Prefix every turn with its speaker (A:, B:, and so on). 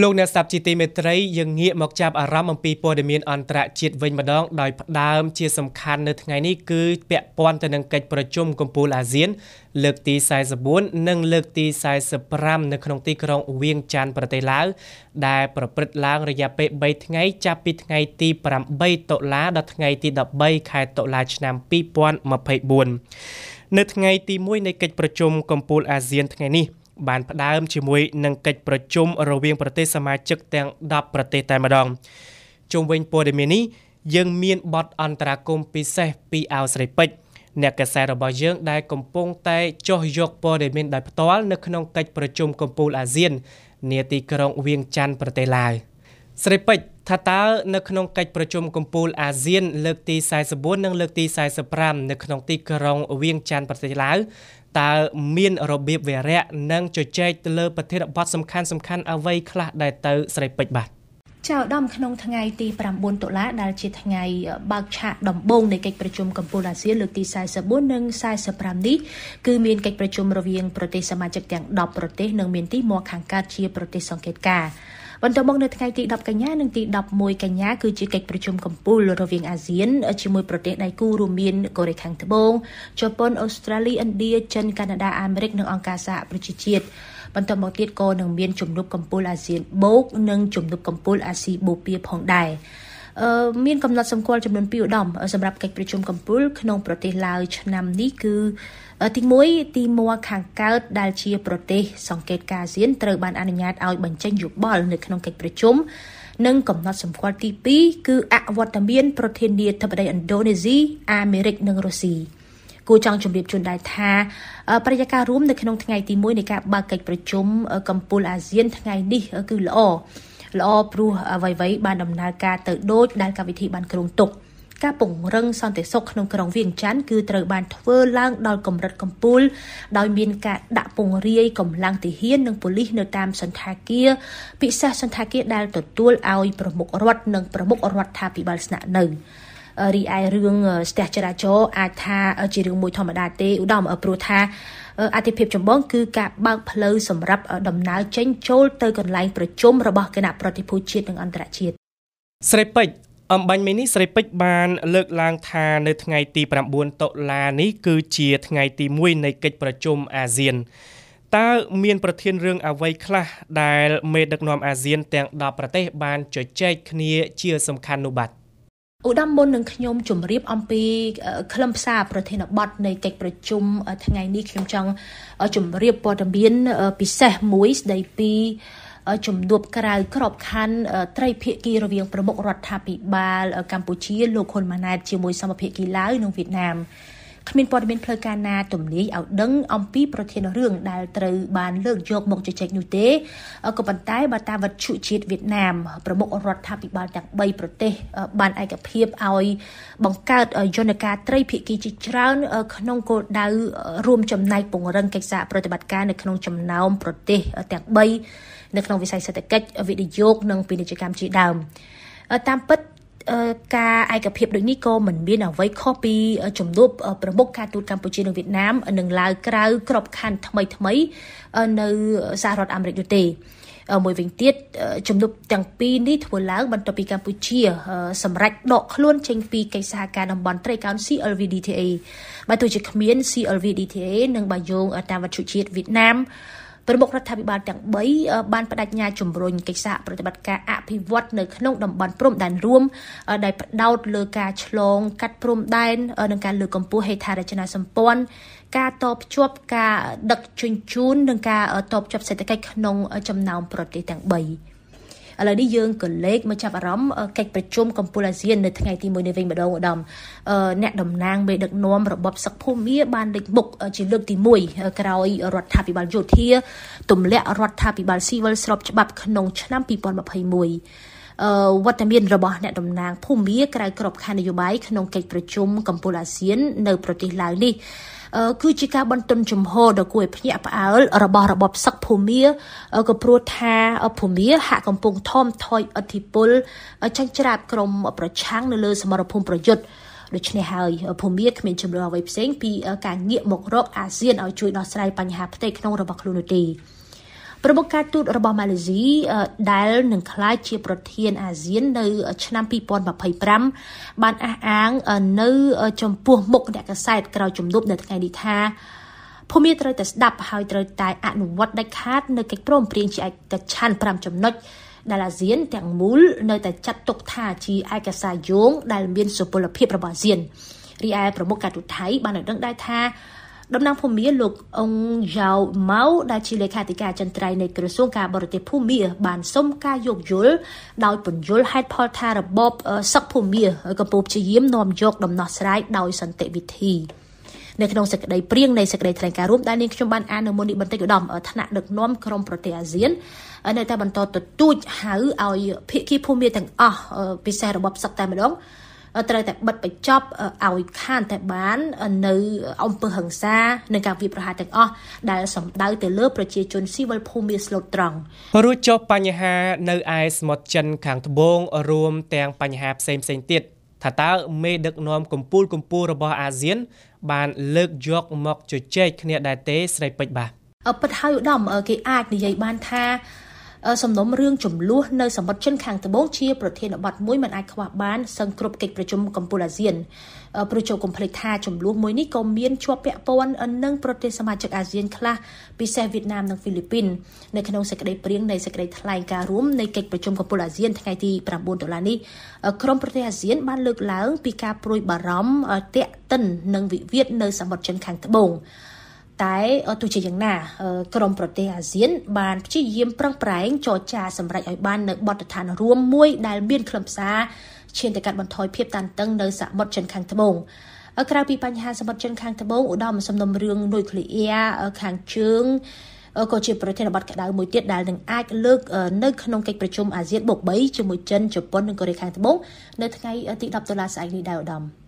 A: លោកអ្នកស្ដាប់ជីទីមេត្រីយើងងាកមកចាប់អារម្មណ៍អំពីព័ត៌មានអន្តរជាតិវិញម្ដងដោយផ្ដើមជាសំខាន់នៅថ្ងៃនេះគឺពាក់ព័ន្ធទៅនឹងកិច្ចប្រជុំកំពូលអាស៊ានលើកទី44និងលើកទី45នៅក្នុងទីក្រុងវៀងចាន់ប្រទេសឡាវដែលប្រព្រឹត្តឡើងរយៈពេល3ថ្ងៃចាប់ពីថ្ងៃទី8តុលាដល់ថ្ងៃទី13ខែតុលាឆ្នាំ2024នៅថ្ងៃទី1នៃកិច្ចប្រជុំកំពូលអាស៊ានថ្ងៃនេះបានផ្ដើម ជាមួយនឹងកិច្ចប្រជុំរវាងប្រទេសសមាជិកទាំង10ប្រទេសតែម្ដងជុំវិញព័ត៌មាននេះយើង មានបទអន្តរាគមពិសេសពីអាវស្រីពេជ្រអ្នកកសែរបស់យើងដែលកំពុងតែចោះយកព័ត៌មានដោយផ្ទាល់នៅក្នុងកិច្ចប្រជុំកំពូលអាស៊ាននាទីក្រុងវៀងច័ន្ទប្រទេសឡាវ។ស្រីពេជ្រថាតើនៅក្នុងកិច្ចប្រជុំកម្ពុជាអាស៊ាន លើកទី44និងលើកទី45នៅក្នុងទីក្រុងវៀងច័ន្ទប្រទេសឡាវតើមានរបៀបវេរៈនិងជជែកទៅលើប្រធានបទសំខាន់សំខាន់អ្វីខ្លះដែលទៅស្រីពេជ្របាទ
B: ចៅឧត្តមក្នុងថ្ងៃទី9តុលាដែលជាថ្ងៃបើកឆាកដំបូងនៃកិច្ចប្រជុំកម្ពុជាអាស៊ានលើកទី44និង45នេះគឺមានកិច្ចប្រជុំរវាងប្រទេសសមាជិកទាំង10ប្រទេសនិងមានទីមកខាងកើតជាប្រទេសសង្កេតការណ៍បន្តមកនៅថ្ងៃទី10កញ្ញានិងទី11កញ្ញាគឺជាកិច្ចប្រជុំកំពូលរវាងអាស៊ានជាមួយប្រទេសដៃគូរួមមានកូរ៉េខាងត្បូងជប៉ុនអូស្ត្រាលីឥណ្ឌាចិនកាណាដាអាមេរិកនិងអង្គការសហប្រជាជាតិបន្តមកទៀតក៏នឹងមានជំនួបកំពូលអាស៊ានបូកនិងជំនួបកំពូលអាស៊ីបូព៌ាផងដែរ។មានកំណត់សម្គាល់ចំនួន2ឧត្តមសម្រាប់កិច្ចប្រជុំកំពូលក្នុងប្រទេសឡាវឆ្នាំនេះគឺទី1ទីមួខាងកើតដែលជាប្រទេសសង្កេតការស៊ានត្រូវបានអនុញ្ញាតឲ្យបញ្ចេញយោបល់នៅក្នុងកិច្ចប្រជុំនិងកំណត់សម្គាល់ទី2គឺអវត្តមានប្រធានាធិបតីឥណ្ឌូនេស៊ីអាមេរិកនិងរុស្ស៊ីគូចង់ជម្រាបជូនដែរថាប្រតិការរួមនៅក្នុងថ្ងៃទី1នៃការបើកកិច្ចប្រជុំកម្ពុជាអាស៊ានថ្ងៃនេះគឺល្អល្អព្រោះអ្វីៗបានដំណើរការទៅដូចដែលកម្មវិធីបានគ្រោងទុកការពង្រឹងសន្តិសុខក្នុងក្រុងវៀងច័ន្ទគឺត្រូវបានធ្វើឡើងដល់កម្រិតកំពូល ដោយមានការដាក់ពង្រាយកម្លាំងទាហាននិងប៉ូលីសនៅតាមសន្តាគារពិសេសសន្តាគារដែលទទួលឲ្យប្រមុខរដ្ឋនិងប្រមុខរដ្ឋាភិបាលស្នាក់នៅរីឯរឿងស្ទះចរាចរណ៍អាចថាជារឿងមួយធម្មតាទេឧត្តមព្រោះថាអតិភិបចម្បងគឺការបើកផ្លូវសម្រាប់ដំណើរចេញចូលទៅកន្លែងប្រជុំរបស់គណៈប្រតិភូជាតិនិងអន្តរជាតិ
A: ស្រីពេជ្រអំបញ្ញមីនេះស្រីពេជ្របានលើកឡើងថានៅថ្ងៃទី9តុលានេះគឺជាថ្ងៃទី1នៃកិច្ចប្រជុំអាស៊ានតើមានប្រធានរឿងអ្វីខ្លះដែលមេដឹកនាំអាស៊ានទាំង10ប្រទេសបានជជែកគ្នាជាសំខាន់នោះបាទ
B: ឧត្តមមុននឹងខ្ញុំជម្រាបអំពីក្លឹមផ្សារប្រធានបទនៃកិច្ចប្រជុំថ្ងៃនេះខ្ញុំចង់ជម្រាបព័ត៌មានពិសេសមួយស្ដីពីជំនួបក្រៅក្របខ័ណ្ឌត្រីភាគីរវាងប្រមុខរដ្ឋាភិបាលកម្ពុជាលោកហ៊ុនម៉ាណែតជាមួយសមភាគីឡាវនិងវៀតណាមគ្មានព័ត៌មានផ្លូវការណាទំនាយឲ្យដឹងអំពីប្រធានរឿងដែលត្រូវបានលើកយកមកជជែកនោះទេក៏ប៉ុន្តែបើតាមវត្ថុជាតិវៀតណាមប្រមុខរដ្ឋាភិបាលទាំង3ប្រទេសបានឯកភាពឲ្យ បង្កើតយន្តការត្រី ភាគីជាច្រើនក្នុងគោលដៅរួមចំណែកពង្រឹងកិច្ចសហប្រតិបត្តិការនៅក្នុងចំណោមប្រទេសទាំង3នៅក្នុងវិស័យសេដ្ឋកិច្ចវិនិយោគនិង ពាណិជ្ជកម្មជាដើមតាមពិតការឯកភាពដូចនេះក៏មិនមានអ្វីខុសពីជំនួបប្រមុខការទូតកម្ពុជានៅវៀតណាមនឹងឡើងក្រៅក្របខ័ណ្ឌថ្មី ថ្មីនៅសហរដ្ឋអាមេរិកនោះទេមួយវិញទៀតជំនួបទាំងពីរនេះធ្វើឡើង បន្ទាប់ពីកម្ពុជាសម្រេចដកខ្លួនចេញពីកិច្ចសហការតំបន់ត្រីកោណ CLVDTA បើទោះជាគ្មាន CLVDTA និងបើយោងតាមវត្ថុជាតិវៀតណាមប្រមុខរដ្ឋាភិបាលទាំង3បានបដិញ្ញាជំរុញកិច្ចសហប្រតិបត្តិការអភិវឌ្ឍនៅក្នុងតំបន់ព្រំដែនរួម ដែលផ្ដោត លើការឆ្លងកាត់ព្រំដែននិងការលើកកម្ពស់ហេដ្ឋារចនាសម្ព័ន្ធការតបភ្ជាប់ការដឹកជញ្ជូននិងការតបភ្ជាប់សេដ្ឋកិច្ចក្នុង ចំណោមប្រទេសទាំង3ឥឡូវនេះយើងក៏លេខមកចាប់អារម្មណ៍កិច្ចប្រជុំកម្ពុជាអាស៊ាននៅថ្ងៃទី1នេះវិញម្ដងឧត្តមអ្នកតំណាងមេដឹកនាំរបបសឹកភូមិបានលេចមុខជាលើកទី1ក្រោយ រដ្ឋាភិបាលយោធាទម្លាក់រដ្ឋាភិបាលស៊ីវិលស្របច្បាប់ក្នុងឆ្នាំ2021វត្តមានរបស់អ្នកតំណាងភូមិក្រៅក្របខ័ណ្ឌនយោបាយក្នុងកិច្ចប្រជុំកម្ពុជាអាស៊ាននៅប្រទេសឡាវនេះគឺជាការបន្ទន់ចំហដ៏គួរឲ្យភ្ញាក់ផ្អើលរបស់របបសឹកភូមាក៏ព្រោះថាភូមាហាក់កំពុងថមថយឥទ្ធិពលចាញ់ច្រាបក្រមប្រឆាំងនៅលើសមរភូមិប្រយុទ្ធដូច្នេះហើយភូមាគ្មានជំរឿអ្វីផ្សេងពីការងាកមករកអាស៊ានឲ្យជួយដោះស្រាយបញ្ហាផ្ទៃក្នុងរបស់ខ្លួននោះទេប្រមុខការទូតរបស់ម៉ាឡេស៊ីដែលនឹងក្លាយជាប្រធានអាស៊ាននៅឆ្នាំ2025បានអះអាងនៅចំពោះមុខអ្នកកសែតក្រោយជំនួបនៅថ្ងៃនេះថាភូមិត្រូវតែស្ដាប់ហើយត្រូវតែអនុវត្តដាច់ខាតនៅកិច្ចព្រមព្រៀងជាឯកច្ឆ័ន្ទ5ចំណុចដែលអាស៊ានទាំងមូលនៅតែចាត់ទុកថាជាឯកសារយោងដែលមានសុពលភាពរបស់អាស៊ានរីឯប្រមុខកាទូតថៃបានឲ្យដឹងដែរថាតំណាងភូមិលោក អង្គយ៉ាវម៉ៅដែលជាលេខាធិការចន្ទ្រៃនៃក្រសួងការបរទេសភូមិបានសុំការយោគយល់ដោយពន្យល់ហេតុផលថារបបសឹកភូមិកំពុងព្យាយាមនាំយក ដំណោះស្រាយដោយ សន្តិវិធីនៅក្នុងសេចក្តីព្រៀងនៃសេចក្តីថ្លែងការណ៍រួមដែលនាងខ្ញុំបានអាននៅមុននេះបន្តិចឧត្តមថ្នាក់ដឹកនាំក្រមប្រទេសអាស៊ាននៅតែបន្តទទូចហៅឲ្យភាគីភូមិទាំងអស់ពិសេសរបបសឹកតែម្ដងត្រូវតែបិទបញ្ចប់ឲ្យខានតែបាននៅអង្គើហ ংস ានិងការវាប្រហារទាំងអស់ដែលសម្ដៅទៅលើប្រជាជនស៊ីវិលភូមិស្លូតត្រង់
A: រួចចប់បញ្ហានៅឯសមុទ្រចិនខាងត្បូងរួមទាំងបញ្ហាផ្សេងផ្សេងទៀតថាតើមេដឹកនាំកម្ពុជាកម្ពុជារបស់អាស៊ានបាន លើកយកមកជជែកគ្នាដែរទេស្រីពេជ្របាទ
B: ពិតហើយឧត្តមគេអាចនិយាយបានថាសំណុំរឿងចំនួននៅសមុទ្រចិនខាងត្បូងជាប្រធានបទមួយមិនអាចខ្វះបានសឹងគ្រប់កិច្ចប្រជុំកម្ពុជាអាស៊ានប្រជុំកំភ្លេចថាចំនួនមួយនេះក៏មានជាប់ពាក់ព័ន្ធនឹងប្រទេសសមាជិកអាស៊ានខ្លះ ពិសេសវៀតណាមនិងហ្វីលីពីននៅក្នុងសេចក្តីព្រៀងនៃសេចក្តីថ្លែងការណ៍រួមនៃកិច្ចប្រជុំកម្ពុជាអាស៊ានថ្ងៃទី9ដុល្លារនេះក្រុមប្រទេសអាស៊ានបានលើកឡើងពីការព្រួយបារម្ភតាក់ទិននិងវិវាទនៅសមុទ្រចិនខាងត្បូងតែទោះជាយ៉ាងណាក្រមប្រទេសអាស៊ានបានព្យាយាមប្រឹងប្រែងចរចាសម្រេចឲ្យបាននៅបទដ្ឋានរួមមួយដែលមានខ្លឹមសារឈានទៅកាត់បន្ថយភាពតានតឹងនៅសមុទ្រចិនខាងត្បូងក្រៅពីបញ្ហាសមុទ្រចិនខាងត្បូងឧត្តមសំណុំរឿងនុយក្លេអ៊ែរខាងជើងក៏ជាប្រធានបទក្តៅមួយទៀតដែលនឹងអាចលើកនៅ ក្នុងកិច្ចប្រជុំអាស៊ានបូក3ជាមួយចិនជប៉ុននិងកូរ៉េខាងត្បូងនៅថ្ងៃទី10ដុល្លារស្អែកនេះដែរឧត្តម។